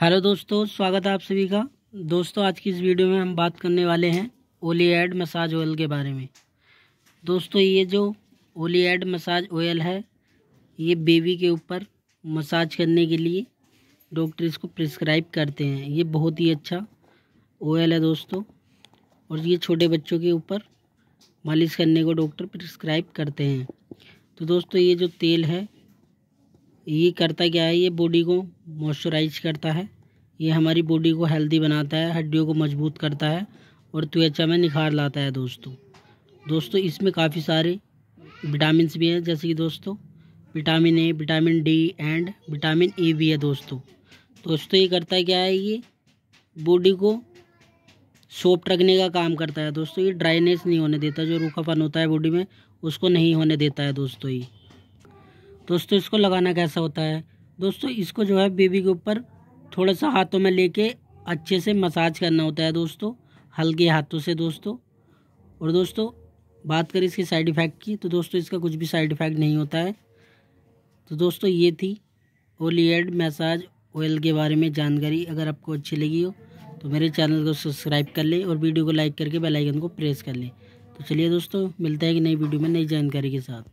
hello दोस्तों स्वागत है आप सभी का दोस्तों आज की इस वीडियो में हम बात करने वाले हैं ओली एड मसाज ऑयल के बारे में दोस्तों ये जो ओली एड मसाज ऑयल है ये बेबी के ऊपर मसाज करने के लिए डॉक्टर इसको प्रिस्क्राइब करते हैं ये बहुत ही अच्छा ऑयल है दोस्तों और ये छोटे बच्चों के ऊपर मालिश करने को डॉक्टर प्रिस्क्राइब करते हैं तो दोस्तों ये जो तेल है ये करता क्या है ये बॉडी को मॉइस्चराइज करता है ये हमारी बॉडी को हेल्दी बनाता है हड्डियों को मजबूत करता है और त्वचा में निखार लाता है दोस्तों दोस्तों इसमें काफ़ी सारे विटामिन भी हैं जैसे कि दोस्तों vitamin A vitamin D and vitamin E भी है दोस्तों दोस्तों ये करता क्या है ये बॉडी को सॉफ्ट रखने का काम करता है दोस्तों ये ड्राइनेस नहीं होने देता जो रूखापन होता है बॉडी में उसको नहीं होने देता है दोस्तों ये दोस्तों इसको लगाना कैसा होता है दोस्तों इसको जो है बेबी के ऊपर थोड़ा सा हाथों में लेके अच्छे से मसाज करना होता है दोस्तों हल्के हाथों से दोस्तों और दोस्तों बात करें इसके साइड इफ़ेक्ट की तो दोस्तों इसका कुछ भी साइड इफ़ेक्ट नहीं होता है तो दोस्तों ये थी ओलियड मसाज ऑयल के बारे में जानकारी अगर आपको अच्छी लगी हो तो मेरे चैनल को सब्सक्राइब कर लें और वीडियो को लाइक करके बेल आइकन को प्रेस कर लें तो चलिए दोस्तों मिलता है कि नई वीडियो में नई जानकारी के साथ